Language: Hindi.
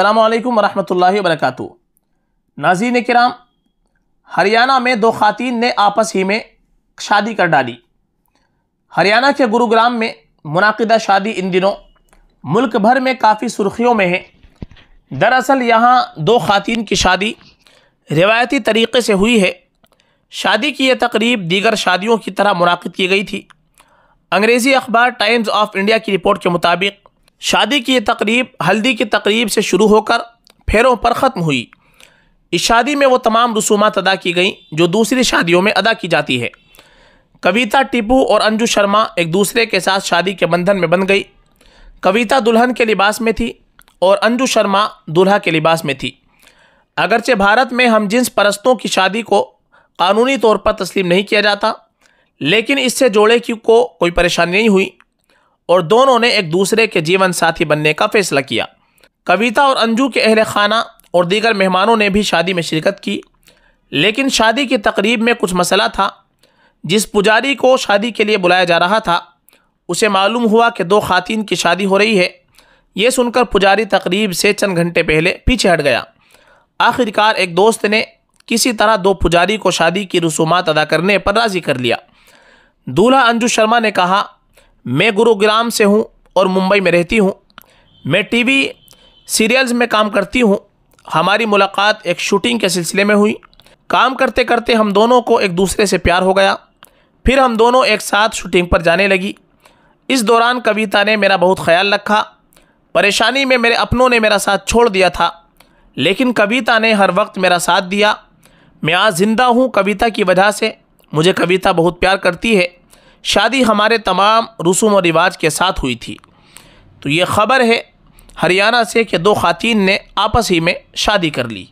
अल्लाम वरहमल वरक नाजीन कराम हरियाणा में दो खातन ने आपस ही में शादी कर डाली हरियाणा के गुरुग्राम में मुनदा शादी इन दिनों मुल्क भर में काफ़ी सुर्खियों में है दरअसल यहाँ दो खातन की शादी रिवायती तरीक़े से हुई है शादी की यह तकरीब दीगर शादियों की तरह मुनद की गई थी अंग्रेज़ी अखबार टाइम्स ऑफ इंडिया की रिपोर्ट के मुताबिक शादी की ये तकरीब हल्दी की तकरीब से शुरू होकर फेरों पर ख़त्म हुई इस शादी में वो तमाम रसूमात अदा की गई जो दूसरी शादियों में अदा की जाती है कविता टिपू और अंजू शर्मा एक दूसरे के साथ शादी के बंधन में बन गई कविता दुल्हन के लिबास में थी और अंजू शर्मा दुल्हा के लिबास में थी अगरचे भारत में हम जिन्स परस्तों की शादी को कानूनी तौर पर तस्लीम नहीं किया जाता लेकिन इससे जोड़े की को कोई परेशानी नहीं हुई और दोनों ने एक दूसरे के जीवन साथी बनने का फैसला किया कविता और अंजू के अहल खाना और दीगर मेहमानों ने भी शादी में शिरकत की लेकिन शादी की तकरीब में कुछ मसला था जिस पुजारी को शादी के लिए बुलाया जा रहा था उसे मालूम हुआ कि दो खातिन की शादी हो रही है ये सुनकर पुजारी तकरीब से चंद घंटे पहले पीछे हट गया आखिरकार एक दोस्त ने किसी तरह दो पुजारी को शादी की रसूमात अदा करने पर राज़ी कर लिया दूल्हा अंजू शर्मा ने कहा मैं गुरुग्राम से हूँ और मुंबई में रहती हूँ मैं टीवी सीरियल्स में काम करती हूँ हमारी मुलाकात एक शूटिंग के सिलसिले में हुई काम करते करते हम दोनों को एक दूसरे से प्यार हो गया फिर हम दोनों एक साथ शूटिंग पर जाने लगी इस दौरान कविता ने मेरा बहुत ख्याल रखा परेशानी में मेरे अपनों ने मेरा साथ छोड़ दिया था लेकिन कविता ने हर वक्त मेरा साथ दिया मैं आज ज़िंदा हूँ कविता की वजह से मुझे कविता बहुत प्यार करती है शादी हमारे तमाम रसूम और रिवाज के साथ हुई थी तो ये ख़बर है हरियाणा से कि दो खातिन ने आपस ही में शादी कर ली